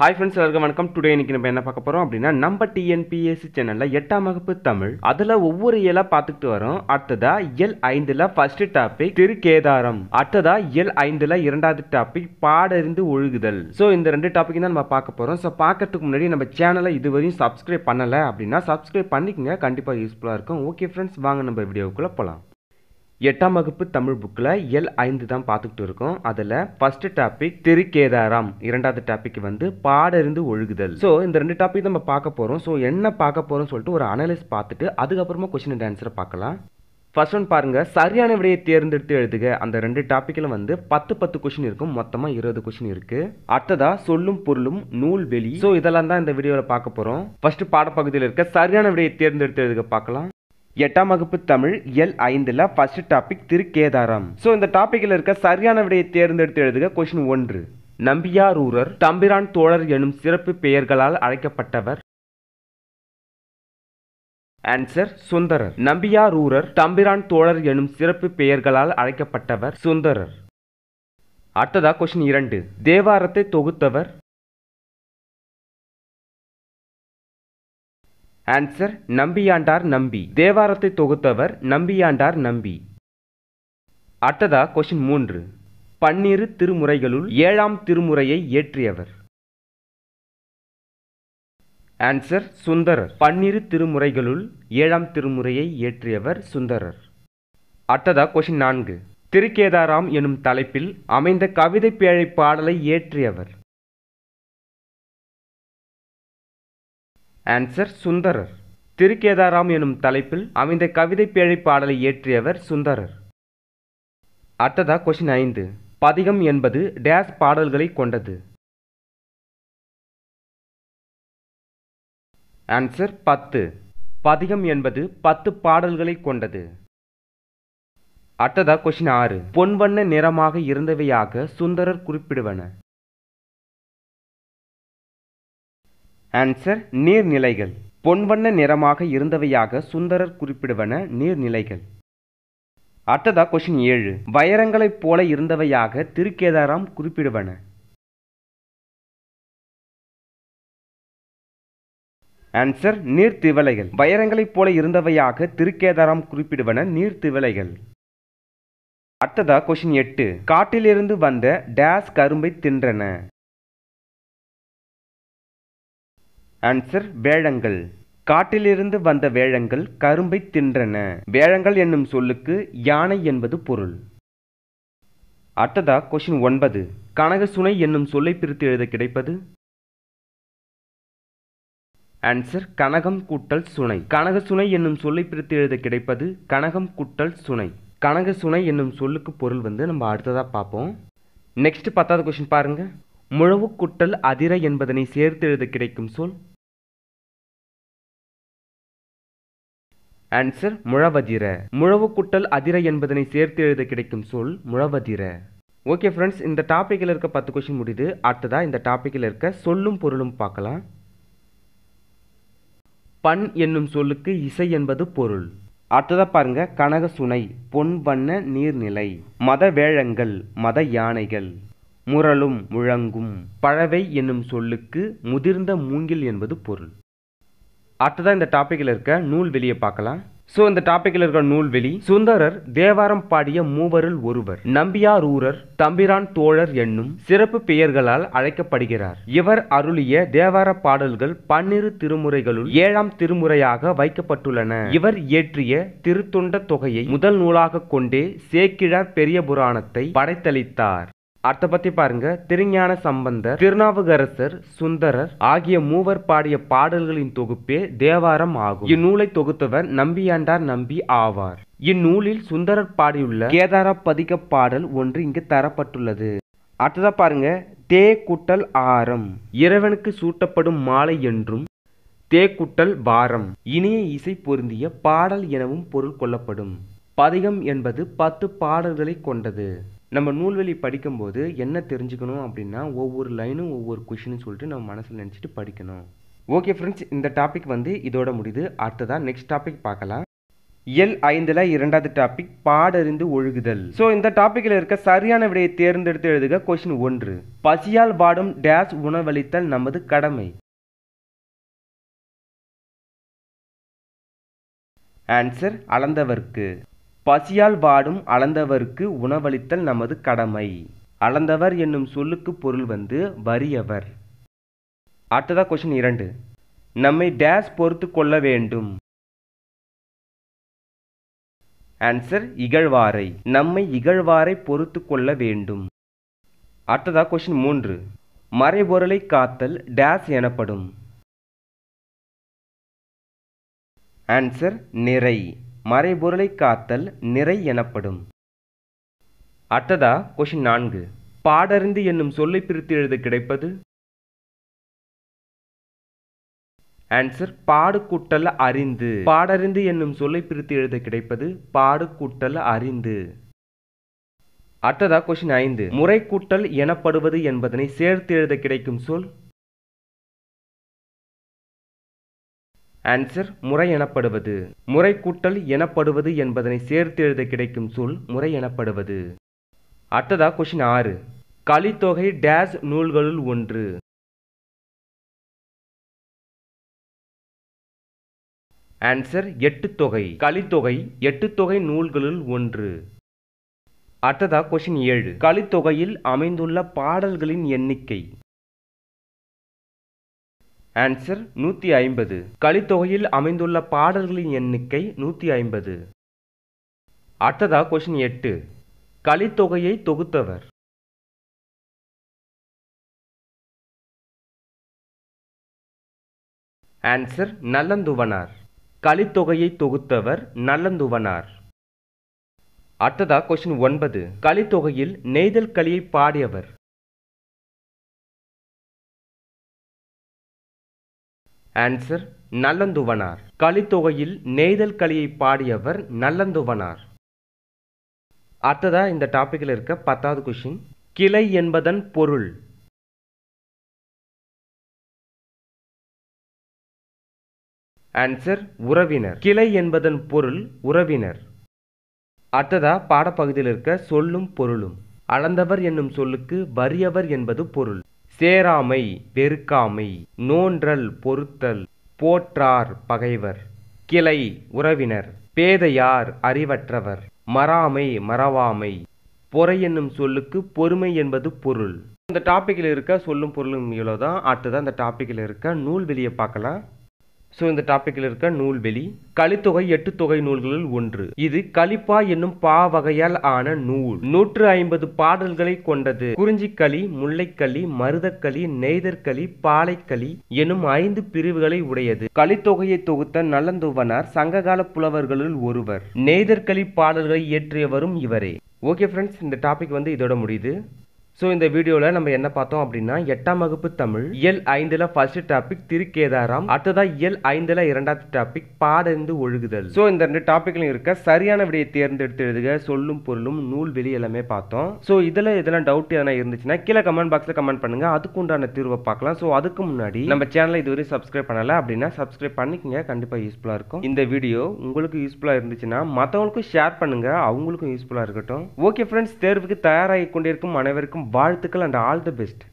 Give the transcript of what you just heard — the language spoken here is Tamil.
ஹாய் ஃப்ரெண்ட்ஸ் எல்லாருக்கும் வணக்கம் டுடே இன்னைக்கு நம்ம என்ன பார்க்க போகிறோம் அப்படின்னா நம்ம டிஎன்பிஎஸ்சி சேனலில் எட்டாம் வகுப்பு தமிழ் அதில் ஒவ்வொரு இயலாக பார்த்துக்கிட்டு வரோம் அடுத்ததா எல் ஐந்தில் ஃபர்ஸ்ட் டாபிக் திருக்கேதாரம் அடுத்ததா எல் ஐந்தில் இரண்டாவது டாபிக் பாடறிந்து ஒழுகுதல் ஸோ இந்த ரெண்டு டாபிக் தான் நம்ம பார்க்க போகிறோம் ஸோ பார்க்கறதுக்கு முன்னாடி நம்ம சேனலை இதுவரையும் சப்ஸ்கிரைப் பண்ணலை அப்படின்னா சப்ஸ்கிரைப் பண்ணிக்கங்க கண்டிப்பாக யூஸ்ஃபுல்லாக இருக்கும் ஓகே ஃப்ரெண்ட்ஸ் வாங்க நம்ம வீடியோக்குள்ளே போகலாம் எட்டாம் வகுப்பு தமிழ் புக்கில் எல் ஐந்து தான் பார்த்துக்கிட்டு இருக்கோம் அதில் ஃபஸ்ட்டு டாபிக் திருக்கேதாரம் இரண்டாவது டாபிக் வந்து பாடறிந்து ஒழுகுதல் ஸோ இந்த ரெண்டு டாபிக் நம்ம பார்க்க போகிறோம் ஸோ என்ன பார்க்க போகிறோம்னு சொல்லிட்டு ஒரு அனலைஸ் பார்த்துட்டு அதுக்கப்புறமா கொஸ்டின் அண்ட் ஆன்சரை பார்க்கலாம் ஃபர்ஸ்ட் ஒன் பாருங்கள் சரியான விடையை தேர்ந்தெடுத்து எழுதுக அந்த ரெண்டு டாப்பிக்கில் வந்து பத்து பத்து கொஷின் இருக்கும் மொத்தமாக இருபது கொஷின் இருக்குது அடுத்ததாக சொல்லும் பொருளும் நூல் வெளி ஸோ இதெல்லாம் தான் இந்த வீடியோவில் பார்க்க போகிறோம் ஃபர்ஸ்ட் பாடப்பகுதியில் இருக்க சரியான விடையை தேர்ந்தெடுத்து எழுதுக பார்க்கலாம் எட்டாம் வகுப்பு தமிழ் எல் ஐந்தில் ஃபர்ஸ்ட் டாபிக் திருக்கேதாரம் ஸோ இந்த டாப்பிக்கில் இருக்க சரியான விடையை தேர்ந்தெடுத்து எழுதுக கொஷின் ஒன்று நம்பியார் நம்பியாரூரர் தம்பிரான் தோழர் எனும் சிறப்பு பெயர்களால் அழைக்கப்பட்டவர் ஆன்சர் சுந்தரர் நம்பியார் நம்பியாரூரர் தம்பிரான் தோழர் எனும் சிறப்பு பெயர்களால் அழைக்கப்பட்டவர் சுந்தரர் அடுத்ததா கொஷின் இரண்டு தேவாரத்தை தொகுத்தவர் ஆன்சர் நம்பியாண்டார் நம்பி தேவாரத்தை தொகுத்தவர் நம்பியாண்டார் நம்பி அடுத்ததா கொஷின் மூன்று பன்னிரு திருமுறைகளுள் ஏழாம் திருமுறையை இயற்றியவர் ஆன்சர் சுந்தரர் பன்னிரு திருமுறைகளுள் ஏழாம் திருமுறையை இயற்றியவர் சுந்தரர் அட்டதா கொஷின் நான்கு திருக்கேதாராம் எனும் தலைப்பில் அமைந்த கவிதை பேழை பாடலை இயற்றியவர் ஆன்சர் சுந்தரர் திருக்கேதாராம் எனும் தலைப்பில் அமைந்த கவிதை பேழை பாடலை இயற்றியவர் சுந்தரர் அடுத்ததா கொஷின் ஐந்து பதிகம் என்பது டேஸ் பாடல்களை கொண்டது ஆன்சர் பத்து பதிகம் என்பது பத்து பாடல்களை கொண்டது அடுத்ததா கொஷின் ஆறு பொன்வண்ண நிறமாக இருந்தவையாக சுந்தரர் குறிப்பிடுவன ஆன்சர் நீர்நிலைகள் பொன்வண்ண நிறமாக இருந்தவையாக சுந்தரர் குறிப்பிடுவன நீர்நிலைகள் அடுத்ததா கொஷின் ஏழு வைரங்களைப் போல இருந்தவையாக திருக்கேதாராம் குறிப்பிடுவன ஆன்சர் நீர்த்திவலைகள் வைரங்களைப் போல இருந்தவையாக திருக்கேதாராம் குறிப்பிடுவன நீர்த்திவலைகள் அடுத்ததா கொஷின் எட்டு காட்டிலிருந்து வந்த டேஸ் கரும்பை தின்றன ஆன்சர் வேழங்கள் காட்டிலிருந்து வந்த வேழங்கள் கரும்பை தின்றன வேழங்கள் என்னும் சொல்லுக்கு யானை என்பது பொருள் அடுத்ததா கொஷின் ஒன்பது கனக சுனை என்னும் சொல்லை பிரித்து எழுத கிடைப்பது ஆன்சர் கனகம் கூட்டல் சுனை கனக சுனை என்னும் சொல்லை பிரித்து எழுத கிடைப்பது கனகம் கூட்டல் சுனை கனக சுனை என்னும் சொல்லுக்கு பொருள் வந்து நம்ம அடுத்ததாக பார்ப்போம் நெக்ஸ்ட் பத்தாவது கொஷின் பாருங்கள் முழவுக்குட்டல் அதிர என்பதனை சேர்த்தெழுத கிடைக்கும் சொல் ஆன்சர் முழவதிர முழவுக்குட்டல் அதிர என்பதனை சேர்த்து எழுத கிடைக்கும் சொல் முழவதிர ஓகே ஃப்ரெண்ட்ஸ் இந்த டாப்பிக்கில் இருக்க பத்து கொஷின் முடியுது அடுத்ததாக இந்த டாப்பிக்கில் இருக்க சொல்லும் பொருளும் பார்க்கலாம் பண் என்னும் சொல்லுக்கு இசை என்பது பொருள் அடுத்ததாக பாருங்க கனக சுனை பொன் வண்ண நீர்நிலை மத வேழங்கள் மத யானைகள் முரலும் முழங்கும் பழவை என்னும் சொல்லுக்கு முதிர்ந்த மூங்கில் என்பது பொருள் அடுத்ததான் இந்த டாப்பிக்கில் இருக்க நூல் வெளியை பார்க்கலாம் ஸோ இந்த டாப்பிக்கில் இருக்க நூல் வெளி சுந்தரர் தேவாரம் பாடிய மூவரில் ஒருவர் நம்பியார் ஊரர் தம்பிரான் தோழர் என்னும் சிறப்பு பெயர்களால் அழைக்கப்படுகிறார் இவர் அருளிய தேவார பாடல்கள் பன்னிரு திருமுறைகளுள் ஏழாம் திருமுறையாக வைக்கப்பட்டுள்ளன இவர் இயற்றிய திருத்தொண்ட தொகையை முதல் நூலாக கொண்டே சேக்கிழார் பெரிய புராணத்தை படைத்தளித்தார் அடுத்த பத்தி பாருங்க திருஞான சம்பந்தர் திருநாவுகரசர் சுந்தரர் ஆகிய மூவர் பாடிய பாடல்களின் தொகுப்பே தேவாரம் ஆகும் இந்நூலை தொகுத்தவர் நம்பியாண்டார் நம்பி ஆவார் இந்நூலில் சுந்தரர் பாடியுள்ள கேதார பதிக பாடல் ஒன்று இங்கு தரப்பட்டுள்ளது அடுத்ததா பாருங்க தே குட்டல் ஆரம் இறைவனுக்கு சூட்டப்படும் மாலை என்றும் தேக்குட்டல் வாரம் இனிய இசை பொருந்திய பாடல் எனவும் பொருள் கொள்ளப்படும் பதிகம் என்பது பத்து பாடல்களை கொண்டது நம்ம நூல்வழி படிக்கும்போது என்ன தெரிஞ்சுக்கணும் அப்படின்னா ஒவ்வொரு லைனும் ஒவ்வொரு கொஷின்னு சொல்லிட்டு நம்ம மனசில் நினச்சிட்டு படிக்கணும் ஓகே ஃப்ரெண்ட்ஸ் இந்த டாபிக் வந்து இதோட முடியுது அடுத்ததான் நெக்ஸ்ட் டாபிக் பார்க்கலாம் எல் ஐந்தில் இரண்டாவது டாபிக் பாடறிந்து ஒழுகுதல் ஸோ இந்த டாப்பிக்கில் இருக்க சரியான விடையை தேர்ந்தெடுத்து எழுதுக கொஷின் ஒன்று பசியால் பாடும் டேஷ் உணவளித்தல் நமது கடமை ஆன்சர் அளந்தவர்க்கு பசியால் வாடும் அளந்தவருக்கு உணவளித்தல் நமது கடமை அளந்தவர் என்னும் சொல்லுக்கு பொருள் வந்து வறியவர் அடுத்ததா கொஷின் இரண்டு நம்மை டேஸ் பொறுத்து கொள்ள வேண்டும் ஆன்சர் இகழ்வாரை நம்மை இகழ்வாரை பொறுத்து கொள்ள வேண்டும் அடுத்ததா கொஷின் மூன்று மறைபொருளை காத்தல் டேஸ் எனப்படும் ஆன்சர் நிறை மறைபொருளை காத்தல் நிறை எனப்படும் அட்டதா கொஷின் நான்கு பாடறிந்து என்னும் சொல்லை பிரித்து எழுத கிடைப்பது ஆன்சர் பாடு கூட்டல் அறிந்து பாடறிந்து என்னும் சொல்லை பிரித்து எழுத கிடைப்பது பாடு கூட்டல் அறிந்து அடுத்ததா கொஷின் ஐந்து முறை கூட்டல் எனப்படுவது என்பதனை சேர்த்து எழுத கிடைக்கும் சொல் ஆன்சர் முறை எனப்படுவது முறை கூட்டல் எனப்படுவது என்பதனை சேர்த்து எழுத கிடைக்கும் சொல் முறை எனப்படுவது அடுத்ததா கொஷின் ஆறு கலித்தொகை டேஸ் நூல்களுள் ஒன்று ஆன்சர் எட்டு தொகை கலித்தொகை எட்டு தொகை நூல்களுள் ஒன்று அடுத்ததா கொஷின் ஏழு கலித்தொகையில் அமைந்துள்ள பாடல்களின் எண்ணிக்கை ஆன்சர் நூற்றி ஐம்பது கலித்தொகையில் அமைந்துள்ள பாடல்களின் எண்ணிக்கை நூற்றி ஐம்பது அடுத்ததா கொஷின் எட்டு கலித்தொகையை தொகுத்தவர் ஆன்சர் நல்லந்துவனார் கலித்தொகையை தொகுத்தவர் நல்லந்துவனார் அடுத்ததா கொஷின் ஒன்பது கலித்தொகையில் நெய்தல் கலியை பாடியவர் ஆன்சர் நல்லந்துவனார் கலித்தொகையில் நெய்தல் கலியை பாடியவர் நல்லந்துவனார் அடுத்ததா இந்த டாப்பிக்கில் இருக்க பத்தாவது கொஷின் கிளை என்பதன் பொருள் ஆன்சர் உறவினர் கிளை என்பதன் பொருள் உறவினர் அடுத்ததா பாடப்பகுதியில் இருக்க சொல்லும் பொருளும் அளந்தவர் என்னும் சொல்லுக்கு வறியவர் என்பது பொருள் சேராமை வெறுக்காமை நோன்றல் பொறுத்தல் போற்றார் பகைவர் கிளை உறவினர் பேதையார் அறிவற்றவர் மறாமை மறவாமை பொறை என்னும் சொல்லுக்கு பொறுமை என்பது பொருள் இந்த டாப்பிக்கில் இருக்க சொல்லும் பொருளும் இவ்வளோதான் அடுத்ததான் அந்த டாப்பிக்கில் இருக்க நூல் வெளியே பார்க்கலாம் ஸோ இந்த டாப்பிக்கில் இருக்க நூல்வெளி கலித்தொகை எட்டு தொகை நூல்களில் ஒன்று இது கலிப்பா என்னும் பா வகையால் ஆன நூல் நூற்று ஐம்பது பாடல்களை கொண்டது குறிஞ்சிக்களி முல்லைக்களி மருதக்களி நெய்தற்களி பாலைக்களி எனும் ஐந்து பிரிவுகளை உடையது கலித்தொகையை தொகுத்த நல்லந்துவனார் சங்ககால புலவர்களுள் ஒருவர் நெய்தற்களி பாடல்களை இயற்றியவரும் இவரே ஓகே ஃப்ரெண்ட்ஸ் இந்த டாபிக் வந்து இதோட முடியுது ஸோ இந்த வீடியோவில் நம்ம என்ன பார்த்தோம் அப்படின்னா எட்டாம் வகுப்பு தமிழ் எல் ஐந்தில் ஃபர்ஸ்ட் டாபிக் திருக்கேதாராம் அடுத்ததாக எல் ஐந்தில் இரண்டாவது டாபிக் பாடறிந்து ஒழுகுதல் ஸோ இந்த ரெண்டு டாப்பிக்லையும் இருக்க சரியான விடையை தேர்ந்தெடுத்து எழுதுக சொல்லும் பொருளும் நூல் வெளி எல்லாமே பார்த்தோம் ஸோ இதில் இதெல்லாம் டவுட் எதனா இருந்துச்சுன்னா கீழே கமெண்ட் பாக்ஸில் கமெண்ட் பண்ணுங்கள் அதுக்கு உண்டான தீர்வை பார்க்கலாம் ஸோ அதுக்கு முன்னாடி நம்ம சேனலை இதுவரையும் சப்ஸ்கிரைப் பண்ணலை அப்படின்னா சப்ஸ்கிரைப் பண்ணிக்கங்க கண்டிப்பாக யூஸ்ஃபுல்லாக இருக்கும் இந்த வீடியோ உங்களுக்கு யூஸ்ஃபுல்லாக இருந்துச்சுன்னா மற்றவங்களுக்கும் ஷேர் பண்ணுங்கள் அவங்களுக்கும் யூஸ்ஃபுல்லாக இருக்கட்டும் ஓகே ஃப்ரெண்ட்ஸ் தேர்வுக்கு தயாராகி கொண்டிருக்கும் அனைவருக்கும் வாழ்த்துக்கள் அண்ட் ஆல் தி பெஸ்ட்